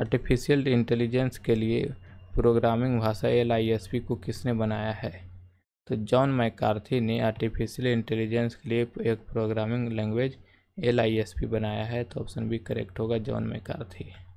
artificial intelligence के लिए programming भाषा एल को किसने बनाया है तो जॉन मैकार्थी ने आर्टिफिशियल इंटेलिजेंस के लिए एक प्रोग्रामिंग लैंग्वेज एल बनाया है तो ऑप्शन बी करेक्ट होगा जॉन मैकार्थी